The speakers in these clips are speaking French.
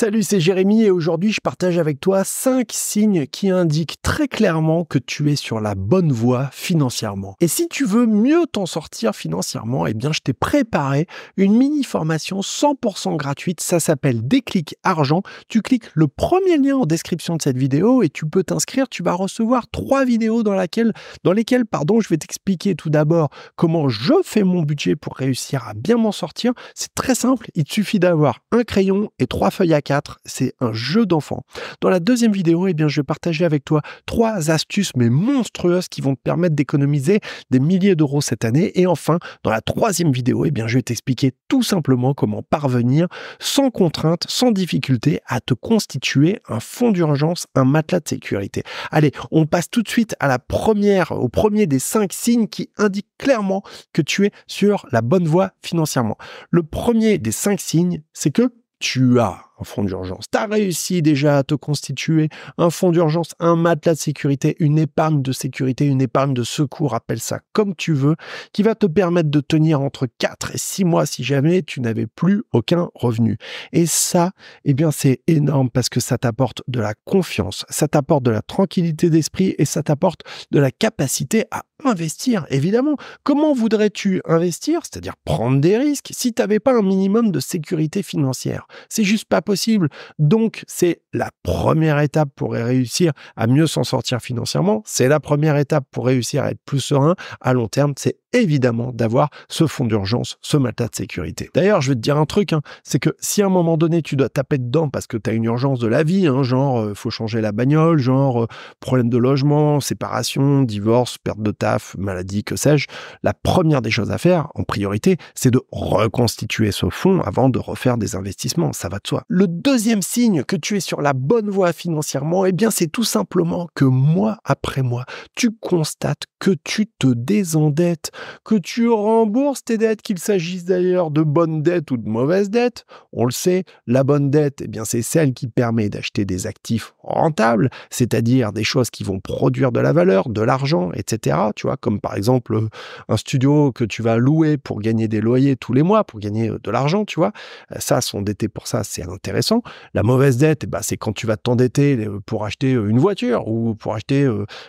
Salut, c'est Jérémy et aujourd'hui je partage avec toi 5 signes qui indiquent très clairement que tu es sur la bonne voie financièrement. Et si tu veux mieux t'en sortir financièrement, eh bien je t'ai préparé une mini formation 100% gratuite, ça s'appelle Déclic Argent. Tu cliques le premier lien en description de cette vidéo et tu peux t'inscrire, tu vas recevoir trois vidéos dans laquelle dans lesquelles pardon, je vais t'expliquer tout d'abord comment je fais mon budget pour réussir à bien m'en sortir. C'est très simple, il te suffit d'avoir un crayon et trois feuilles à c'est un jeu d'enfant. Dans la deuxième vidéo, eh bien, je vais partager avec toi trois astuces mais monstrueuses qui vont te permettre d'économiser des milliers d'euros cette année. Et enfin, dans la troisième vidéo, eh bien, je vais t'expliquer tout simplement comment parvenir sans contrainte, sans difficulté à te constituer un fonds d'urgence, un matelas de sécurité. Allez, on passe tout de suite à la première, au premier des cinq signes qui indiquent clairement que tu es sur la bonne voie financièrement. Le premier des cinq signes, c'est que tu as un fonds d'urgence. Tu as réussi déjà à te constituer un fonds d'urgence, un matelas de sécurité, une épargne de sécurité, une épargne de secours, appelle ça comme tu veux, qui va te permettre de tenir entre 4 et 6 mois si jamais tu n'avais plus aucun revenu. Et ça, eh bien, c'est énorme parce que ça t'apporte de la confiance, ça t'apporte de la tranquillité d'esprit et ça t'apporte de la capacité à investir, évidemment. Comment voudrais-tu investir, c'est-à-dire prendre des risques, si tu n'avais pas un minimum de sécurité financière C'est juste pas possible. Donc, c'est la première étape pour réussir à mieux s'en sortir financièrement. C'est la première étape pour réussir à être plus serein à long terme. C'est évidemment d'avoir ce fonds d'urgence, ce matelas de sécurité. D'ailleurs, je vais te dire un truc, hein, c'est que si à un moment donné tu dois taper dedans parce que tu as une urgence de la vie, hein, genre il euh, faut changer la bagnole, genre euh, problème de logement, séparation, divorce, perte de taf, maladie, que sais-je, la première des choses à faire en priorité, c'est de reconstituer ce fonds avant de refaire des investissements, ça va de soi. Le deuxième signe que tu es sur la bonne voie financièrement, eh bien c'est tout simplement que mois après mois, tu constates que tu te désendettes que tu rembourses tes dettes, qu'il s'agisse d'ailleurs de bonnes dettes ou de mauvaises dettes. On le sait, la bonne dette, eh bien, c'est celle qui permet d'acheter des actifs rentables, c'est-à-dire des choses qui vont produire de la valeur, de l'argent, etc. Tu vois, comme par exemple euh, un studio que tu vas louer pour gagner des loyers tous les mois, pour gagner euh, de l'argent, tu vois. Euh, ça, s'endetter pour ça, c'est intéressant. La mauvaise dette, eh ben, c'est quand tu vas t'endetter pour acheter une voiture ou pour acheter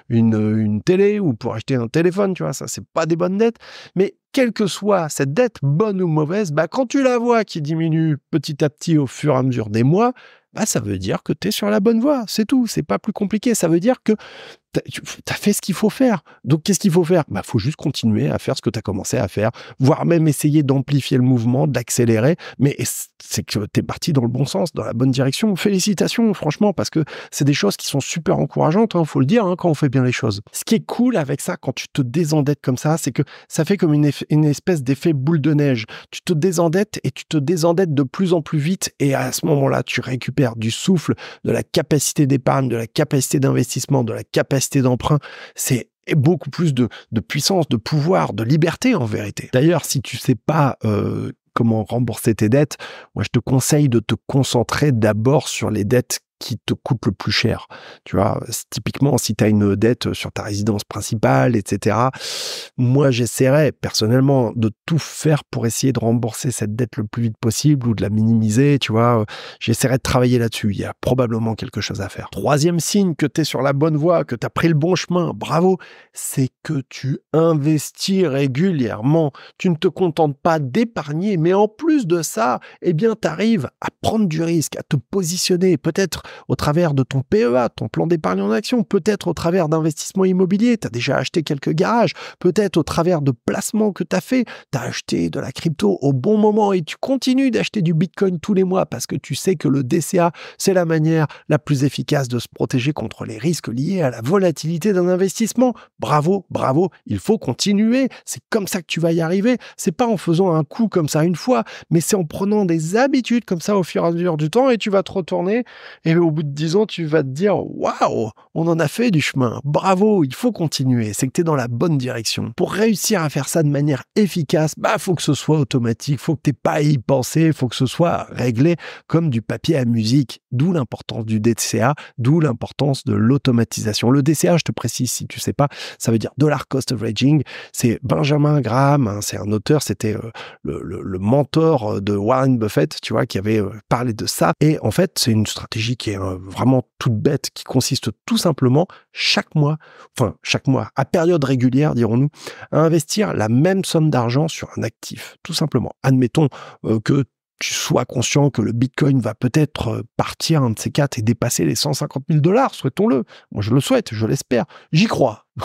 une, une télé ou pour acheter un téléphone, tu vois. Ça, c'est pas des bonnes dette. Mais quelle que soit cette dette, bonne ou mauvaise, bah, quand tu la vois qui diminue petit à petit au fur et à mesure des mois, bah, ça veut dire que tu es sur la bonne voie. C'est tout. C'est pas plus compliqué. Ça veut dire que t'as fait ce qu'il faut faire. Donc, qu'est-ce qu'il faut faire Bah, faut juste continuer à faire ce que t'as commencé à faire, voire même essayer d'amplifier le mouvement, d'accélérer. Mais c'est que t'es parti dans le bon sens, dans la bonne direction. Félicitations, franchement, parce que c'est des choses qui sont super encourageantes. il hein, faut le dire hein, quand on fait bien les choses. Ce qui est cool avec ça, quand tu te désendettes comme ça, c'est que ça fait comme une, une espèce d'effet boule de neige. Tu te désendettes et tu te désendettes de plus en plus vite. Et à ce moment-là, tu récupères du souffle, de la capacité d'épargne, de la capacité d'investissement, de la capacité d'emprunt, c'est beaucoup plus de, puissance, de pouvoir, de liberté en vérité. D'ailleurs, si tu sais pas euh, comment rembourser tes dettes, moi je te conseille de te concentrer d'abord sur les dettes qui te coûte le plus cher. Tu vois, typiquement, si tu as une dette euh, sur ta résidence principale, etc., moi, j'essaierais personnellement de tout faire pour essayer de rembourser cette dette le plus vite possible ou de la minimiser. Tu vois, euh, j'essaierais de travailler là-dessus. Il y a probablement quelque chose à faire. Troisième signe que tu es sur la bonne voie, que tu as pris le bon chemin, bravo, c'est que tu investis régulièrement. Tu ne te contentes pas d'épargner, mais en plus de ça, eh bien, tu arrives à prendre du risque, à te positionner, peut-être au travers de ton PEA, ton plan d'épargne en action, peut-être au travers d'investissements immobiliers, tu as déjà acheté quelques garages, peut-être au travers de placements que tu as fait, tu as acheté de la crypto au bon moment et tu continues d'acheter du Bitcoin tous les mois parce que tu sais que le DCA, c'est la manière la plus efficace de se protéger contre les risques liés à la volatilité d'un investissement. Bravo, bravo, il faut continuer, c'est comme ça que tu vas y arriver, c'est pas en faisant un coup comme ça une fois, mais c'est en prenant des habitudes comme ça au fur et à mesure du temps et tu vas te retourner et au bout de 10 ans, tu vas te dire Waouh, on en a fait du chemin. Bravo, il faut continuer. C'est que tu es dans la bonne direction. Pour réussir à faire ça de manière efficace, bah, faut que ce soit automatique, faut que tu pas à y penser, faut que ce soit réglé comme du papier à musique. D'où l'importance du DCA, d'où l'importance de l'automatisation. Le DCA, je te précise, si tu sais pas, ça veut dire Dollar Cost Averaging. C'est Benjamin Graham, hein, c'est un auteur, c'était euh, le, mentor euh, de Warren Buffett, tu vois, qui avait euh, parlé de ça. Et en fait, c'est une stratégie qui euh, vraiment toute bête, qui consiste tout simplement chaque mois, enfin chaque mois, à période régulière, dirons-nous, à investir la même somme d'argent sur un actif, tout simplement. Admettons euh, que tu sois conscient que le Bitcoin va peut-être euh, partir un de ces quatre et dépasser les 150 000 dollars, souhaitons-le. Moi, je le souhaite, je l'espère, j'y crois.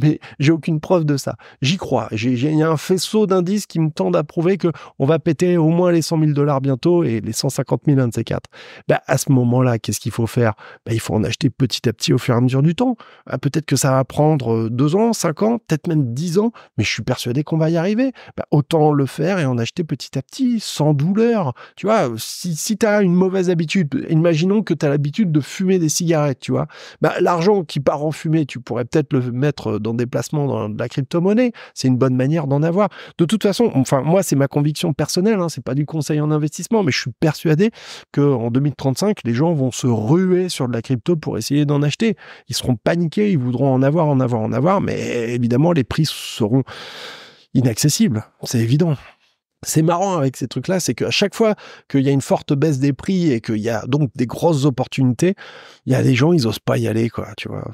mais, j'ai aucune preuve de ça. J'y crois. Il y a un faisceau d'indices qui me tendent à prouver que on va péter au moins les 100 000 dollars bientôt et les 150 000 un de ces quatre. Bah, à ce moment-là, qu'est-ce qu'il faut faire bah, Il faut en acheter petit à petit au fur et à mesure du temps. Ah, peut-être que ça va prendre euh, deux ans, cinq ans, peut-être même 10 ans, mais je suis persuadé qu'on va y arriver. Bah, autant le faire et en acheter petit à petit, sans douleur. Tu vois, si, si tu as une mauvaise habitude, imaginons que tu as l'habitude de fumer des cigarettes, tu vois, bah, l'argent qui part en fumée, tu pourrais peut-être le mettre dans des placements dans de la crypto-monnaie. C'est une bonne manière d'en avoir. De toute façon, enfin, moi, c'est ma conviction personnelle, hein, c'est pas du conseil en investissement, mais je suis persuadé qu'en 2035, les gens vont se ruer sur de la crypto pour essayer d'en acheter. Ils seront paniqués, ils voudront en avoir, en avoir, en avoir, mais évidemment, les prix seront inaccessibles. C'est évident. C'est marrant avec ces trucs-là, c'est qu'à chaque fois qu'il y a une forte baisse des prix et qu'il y a donc des grosses opportunités, il y a des gens, ils osent pas y aller, quoi, tu vois.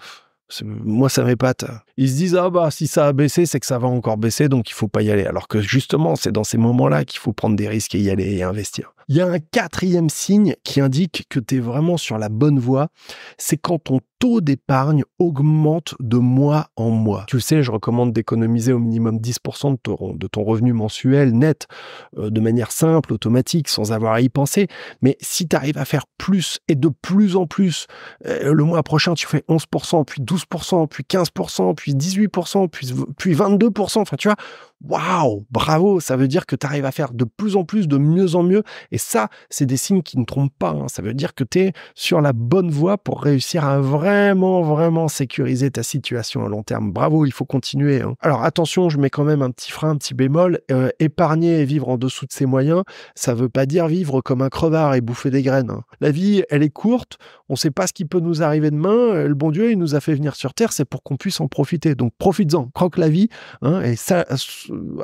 Moi, ça m'épate. Ils se disent, ah bah, si ça a baissé, c'est que ça va encore baisser, donc il faut pas y aller. Alors que justement, c'est dans ces moments-là qu'il faut prendre des risques et y aller et investir. Il y a un quatrième signe qui indique que tu es vraiment sur la bonne voie, c'est quand ton taux d'épargne augmente de mois en mois. Tu sais, je recommande d'économiser au minimum 10% de ton, de ton, revenu mensuel net euh, de manière simple, automatique, sans avoir à y penser. Mais si tu arrives à faire plus et de plus en plus, euh, le mois prochain tu fais 11%, puis 12%, puis 15%, puis 18%, puis, puis 22%, enfin tu vois, waouh, bravo, ça veut dire que tu arrives à faire de plus en plus, de mieux en mieux et ça, c'est des signes qui ne trompent pas. Hein. Ça veut dire que tu es sur la bonne voie pour réussir à vraiment, vraiment sécuriser ta situation à long terme. Bravo, il faut continuer. Hein. Alors attention, je mets quand même un petit frein, un petit bémol. Euh, épargner et vivre en dessous de ses moyens, ça ne veut pas dire vivre comme un crevard et bouffer des graines. Hein. La vie, elle est courte. On ne sait pas ce qui peut nous arriver demain. Euh, le bon Dieu, il nous a fait venir sur Terre, c'est pour qu'on puisse en profiter. Donc profites-en, croque la vie et ça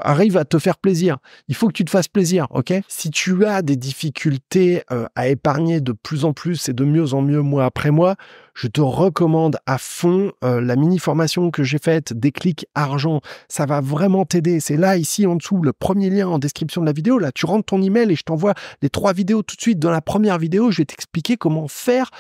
arrive à te faire plaisir. Il faut que tu te fasses plaisir, ok Si tu as des difficultés euh, à épargner de plus en plus et de mieux en mieux mois après mois, je te recommande à fond euh, la mini-formation que j'ai faite Déclic Argent. Ça va vraiment t'aider. C'est là, ici, en dessous, le premier lien en description de la vidéo. Là, tu rentres ton email et je t'envoie les trois vidéos tout de suite. Dans la première vidéo, je vais t'expliquer comment faire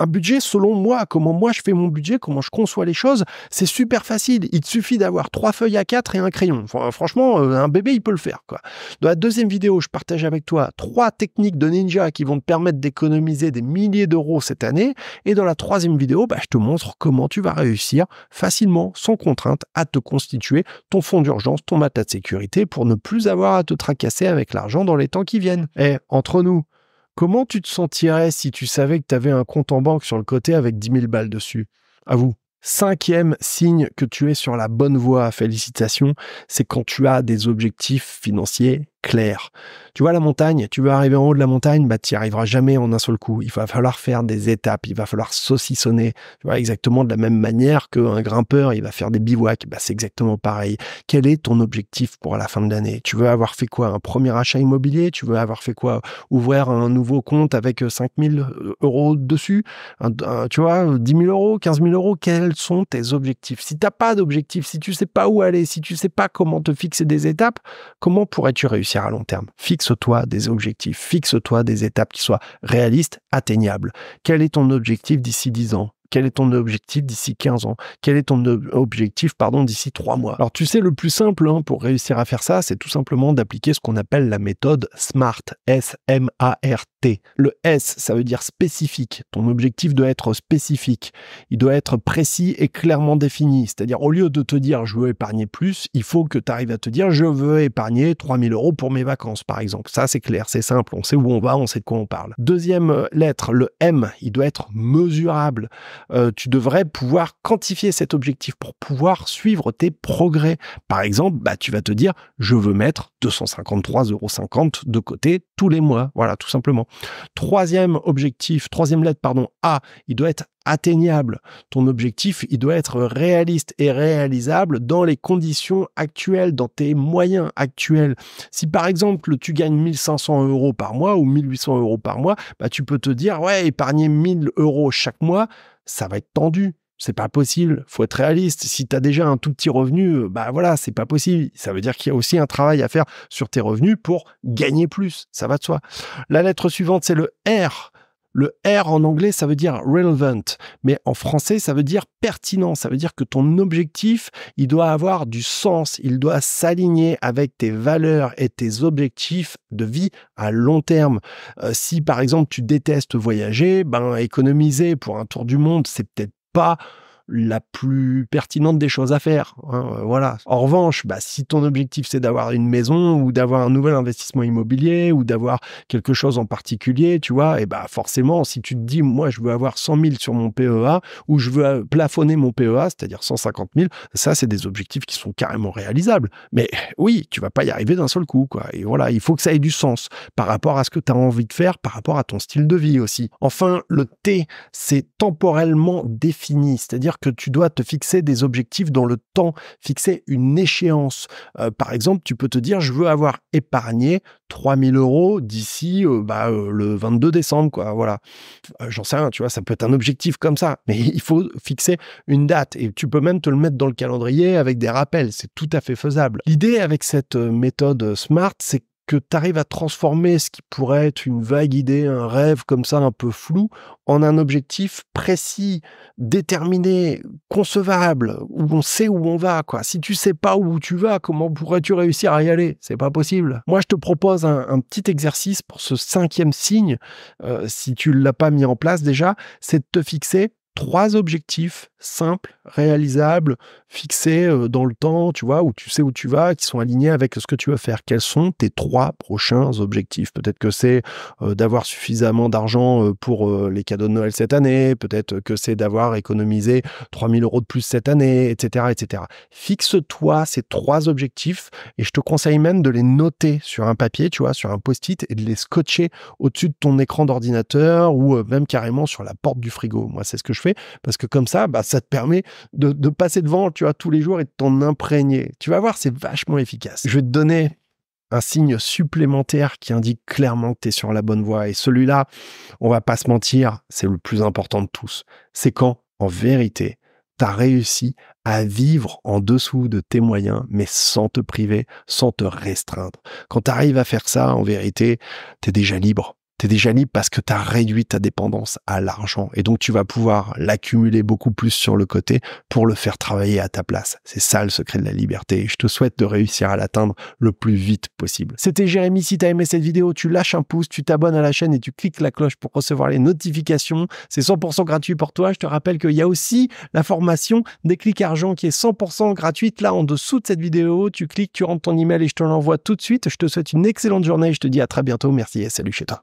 un budget selon moi, comment moi je fais mon budget, comment je conçois les choses. C'est super facile. Il te suffit d'avoir trois feuilles à quatre et un crayon. Euh, franchement, euh, un bébé, il peut le faire. Quoi. Dans la deuxième vidéo, je partage avec toi trois techniques de ninja qui vont te permettre d'économiser des milliers d'euros cette année. Et dans la troisième troisième vidéo, bah, je te montre comment tu vas réussir facilement, sans contrainte, à te constituer ton fonds d'urgence, ton matelas de sécurité pour ne plus avoir à te tracasser avec l'argent dans les temps qui viennent. Et eh, entre nous, comment tu te sentirais si tu savais que tu avais un compte en banque sur le côté avec 10 000 balles dessus À vous. Cinquième signe que tu es sur la bonne voie, félicitations, c'est quand tu as des objectifs financiers clair. Tu vois, la montagne, tu veux arriver en haut de la montagne, bah, tu n'y arriveras jamais en un seul coup. Il va falloir faire des étapes, il va falloir saucissonner. Tu vois, exactement de la même manière qu'un grimpeur, il va faire des bivouacs. Bah, c'est exactement pareil. Quel est ton objectif pour la fin de l'année Tu veux avoir fait quoi Un premier achat immobilier Tu veux avoir fait quoi Ouvrir un nouveau compte avec 5000 euh, euh, euros dessus Tu vois, 10 000 euros, 15 000 euros Quels sont tes objectifs Si tu n'as pas d'objectif, si tu sais pas où aller, si tu sais pas comment te fixer des étapes, comment pourrais-tu réussir à long terme. Fixe-toi des objectifs, fixe-toi des étapes qui soient réalistes, atteignables. Quel est ton objectif d'ici 10 ans quel est ton objectif d'ici 15 ans Quel est ton objectif, pardon, d'ici 3 mois Alors, tu sais, le plus simple hein, pour réussir à faire ça, c'est tout simplement d'appliquer ce qu'on appelle la méthode SMART, S-M-A-R-T. Le S, ça veut dire spécifique. Ton objectif doit être spécifique. Il doit être précis et clairement défini. C'est-à-dire, au lieu de te dire je veux épargner plus, il faut que tu arrives à te dire je veux épargner 3000 euros pour mes vacances, par exemple. Ça, c'est clair, c'est simple. On sait où on va, on sait de quoi on parle. Deuxième euh, lettre, le M, il doit être mesurable. Euh, tu devrais pouvoir quantifier cet objectif pour pouvoir suivre tes progrès. Par exemple, bah, tu vas te dire, je veux mettre 253,50 euros de côté tous les mois. Voilà, tout simplement. Troisième objectif, troisième lettre, pardon, A, il doit être atteignable. Ton objectif, il doit être réaliste et réalisable dans les conditions actuelles, dans tes moyens actuels. Si par exemple tu gagnes 1500 euros par mois ou 1800 euros par mois, bah, tu peux te dire, ouais, épargner 1000 euros chaque mois, ça va être tendu. C'est pas possible, faut être réaliste. Si tu as déjà un tout petit revenu, bah voilà, c'est pas possible. Ça veut dire qu'il y a aussi un travail à faire sur tes revenus pour gagner plus, ça va de soi. La lettre suivante, c'est le R le R en anglais, ça veut dire relevant, mais en français, ça veut dire pertinent. Ça veut dire que ton objectif, il doit avoir du sens, il doit s'aligner avec tes valeurs et tes objectifs de vie à long terme. Euh, si par exemple tu détestes voyager, ben économiser pour un tour du monde, c'est peut-être pas la plus pertinente des choses à faire. Hein, euh, voilà. En revanche, bah, si ton objectif c'est d'avoir une maison ou d'avoir un nouvel investissement immobilier ou d'avoir quelque chose en particulier, tu vois, et eh bah forcément, si tu te dis moi je veux avoir 100 000 sur mon PEA ou je veux euh, plafonner mon PEA, c'est-à-dire 150 000, ça c'est des objectifs qui sont carrément réalisables. Mais euh, oui, tu vas pas y arriver d'un seul coup, quoi. Et voilà, il faut que ça ait du sens par rapport à ce que tu as envie de faire, par rapport à ton style de vie aussi. Enfin, le T, c'est temporellement défini, c'est-à-dire que tu dois te fixer des objectifs dans le temps, fixer une échéance. Euh, par exemple, tu peux te dire, je veux avoir épargné 3000 euros d'ici euh, bah, euh, le 22 décembre, quoi. Voilà. J'en sais rien, tu vois, ça peut être un objectif comme ça, mais il faut fixer une date et tu peux même te le mettre dans le calendrier avec des rappels. C'est tout à fait faisable. L'idée avec cette méthode SMART, c'est que tu arrives à transformer ce qui pourrait être une vague idée, un rêve comme ça un peu flou, en un objectif précis, déterminé, concevable, où on sait où on va. Quoi. Si tu sais pas où tu vas, comment pourrais-tu réussir à y aller C'est pas possible. Moi, je te propose un, petit exercice pour ce cinquième signe, euh, si tu ne l'as pas mis en place déjà, c'est de te fixer trois objectifs simples, réalisables, fixés euh, dans le temps, tu vois, où tu sais où tu vas, qui sont alignés avec ce que tu veux faire. Quels sont tes trois prochains objectifs Peut-être que c'est euh, d'avoir suffisamment d'argent euh, pour les cadeaux de Noël cette année, peut-être que c'est d'avoir économisé 3000 euros de plus cette année, etc. etc. Fixe-toi ces trois objectifs et je te conseille même de les noter sur un papier, tu vois, sur un post-it et de les scotcher au-dessus de ton écran d'ordinateur ou même carrément sur la porte du frigo. Moi, c'est ce que je parce que comme ça, bah, ça te permet de, passer devant, tu vois, tous les jours et de t'en imprégner. Tu vas voir, c'est vachement efficace. Je vais te donner un signe supplémentaire qui indique clairement que tu es sur la bonne voie. Et celui-là, on va pas se mentir, c'est le plus important de tous. C'est quand, en vérité, tu as réussi à vivre en dessous de tes moyens, mais sans te priver, sans te restreindre. Quand tu arrives à faire ça, en vérité, tu es déjà libre tu es déjà libre parce que tu as réduit ta dépendance à l'argent. Et donc, tu vas pouvoir l'accumuler beaucoup plus sur le côté pour le faire travailler à ta place. C'est ça le secret de la liberté. Et je te souhaite de réussir à l'atteindre le plus vite possible. C'était Jérémy. Si tu as aimé cette vidéo, tu lâches un pouce, tu t'abonnes à la chaîne et tu cliques la cloche pour recevoir les notifications. C'est 100% gratuit pour toi. Je te rappelle qu'il y a aussi la formation des clics argent qui est 100% gratuite. Là, en dessous de cette vidéo, tu cliques, tu rentres ton email et je te l'envoie tout de suite. Je te souhaite une excellente journée. Je te dis à très bientôt. Merci et salut chez toi.